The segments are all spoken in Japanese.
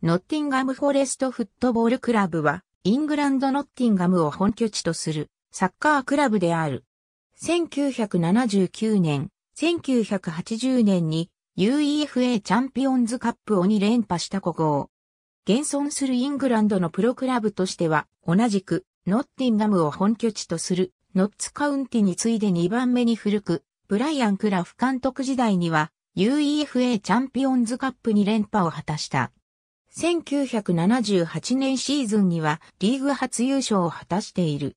ノッティンガム・フォレスト・フットボール・クラブは、イングランド・ノッティンガムを本拠地とするサッカークラブである。1979年、1980年に UEFA チャンピオンズカップを2連覇した古豪。現存するイングランドのプロクラブとしては、同じくノッティンガムを本拠地とするノッツカウンティに次いで2番目に古く、ブライアン・クラフ監督時代には UEFA チャンピオンズカップ2連覇を果たした。1978年シーズンにはリーグ初優勝を果たしている。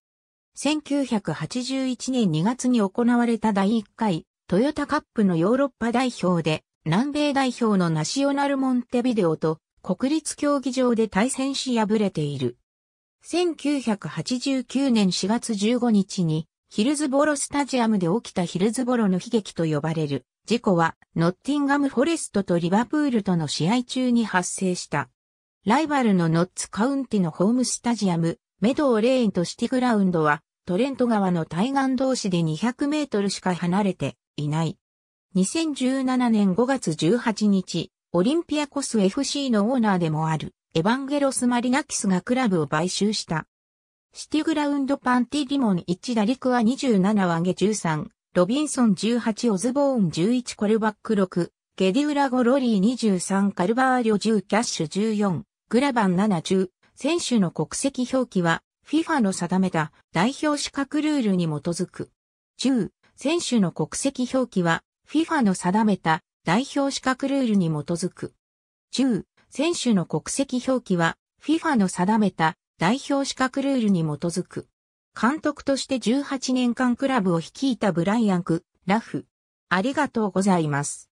1981年2月に行われた第1回トヨタカップのヨーロッパ代表で南米代表のナショナルモンテビデオと国立競技場で対戦し敗れている。1989年4月15日にヒルズボロスタジアムで起きたヒルズボロの悲劇と呼ばれる事故は、ノッティンガム・フォレストとリバプールとの試合中に発生した。ライバルのノッツカウンティのホームスタジアム、メドーレーンとシティグラウンドは、トレント川の対岸同士で200メートルしか離れていない。2017年5月18日、オリンピアコス FC のオーナーでもある、エヴァンゲロス・マリナキスがクラブを買収した。シティグラウンドパンティリモン1打陸は27上げ13、ロビンソン18オズボーン11コルバック6、ゲディウラゴロリー23カルバーリョ10キャッシュ14、グラバン710、選手の国籍表記は FIFA の定めた代表資格ルールに基づく。10、選手の国籍表記は FIFA の定めた代表資格ルールに基づく。10、選手の国籍表記は FIFA の定めた代表資格ルールに基づく。監督として18年間クラブを率いたブライアンク・ラフ。ありがとうございます。